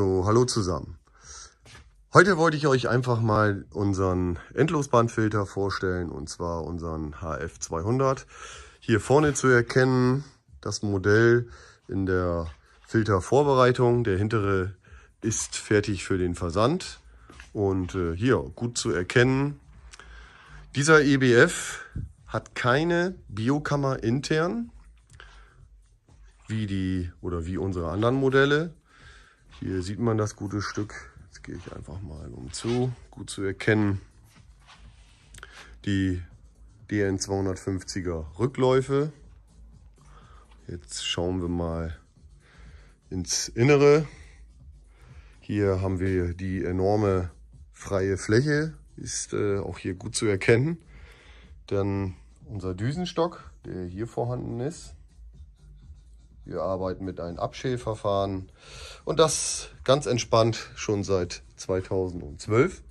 So, hallo zusammen. Heute wollte ich euch einfach mal unseren Endlosbandfilter vorstellen und zwar unseren HF200. Hier vorne zu erkennen, das Modell in der Filtervorbereitung. Der hintere ist fertig für den Versand und äh, hier gut zu erkennen. Dieser EBF hat keine Biokammer intern, wie die oder wie unsere anderen Modelle. Hier sieht man das gute Stück. Jetzt gehe ich einfach mal um zu. Gut zu erkennen. Die DN 250er Rückläufe. Jetzt schauen wir mal ins Innere. Hier haben wir die enorme freie Fläche. Ist äh, auch hier gut zu erkennen. Dann unser Düsenstock, der hier vorhanden ist. Wir arbeiten mit einem Abschälverfahren. Und das ganz entspannt schon seit 2012.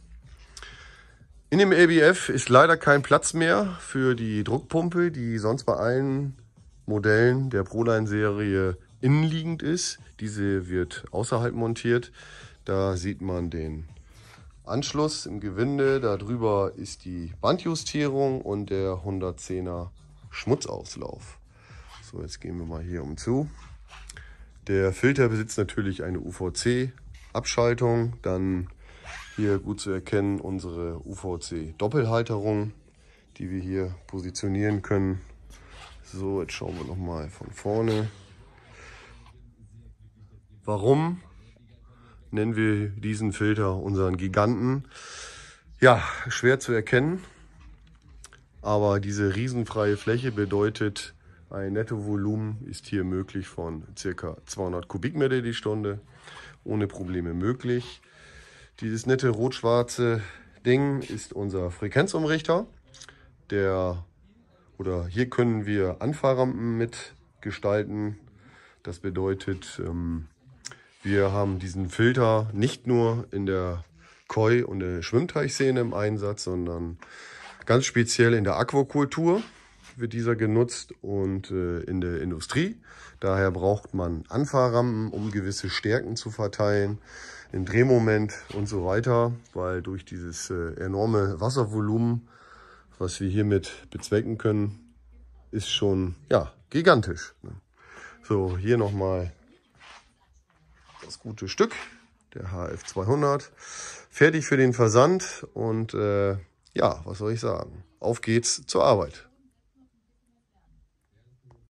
In dem ABF e ist leider kein Platz mehr für die Druckpumpe, die sonst bei allen Modellen der Proline-Serie innenliegend ist. Diese wird außerhalb montiert. Da sieht man den Anschluss im Gewinde. Darüber ist die Bandjustierung und der 110er Schmutzauslauf. So, jetzt gehen wir mal hier um zu. Der Filter besitzt natürlich eine UVC-Abschaltung, dann hier gut zu erkennen unsere UVC-Doppelhalterung, die wir hier positionieren können. So, jetzt schauen wir nochmal von vorne. Warum nennen wir diesen Filter unseren Giganten? Ja, schwer zu erkennen, aber diese riesenfreie Fläche bedeutet, ein Nettovolumen ist hier möglich von ca. 200 Kubikmeter die Stunde, ohne Probleme möglich. Dieses nette rot-schwarze Ding ist unser Frequenzumrichter. Der, oder hier können wir Anfahrrampen mitgestalten. Das bedeutet, ähm, wir haben diesen Filter nicht nur in der Koi- und der Schwimmteichszene im Einsatz, sondern ganz speziell in der Aquakultur wird dieser genutzt und äh, in der Industrie. Daher braucht man Anfahrrampen, um gewisse Stärken zu verteilen, im Drehmoment und so weiter, weil durch dieses äh, enorme Wasservolumen, was wir hiermit bezwecken können, ist schon ja gigantisch. Ne? So, hier nochmal das gute Stück, der HF200. Fertig für den Versand und äh, ja, was soll ich sagen? Auf geht's zur Arbeit.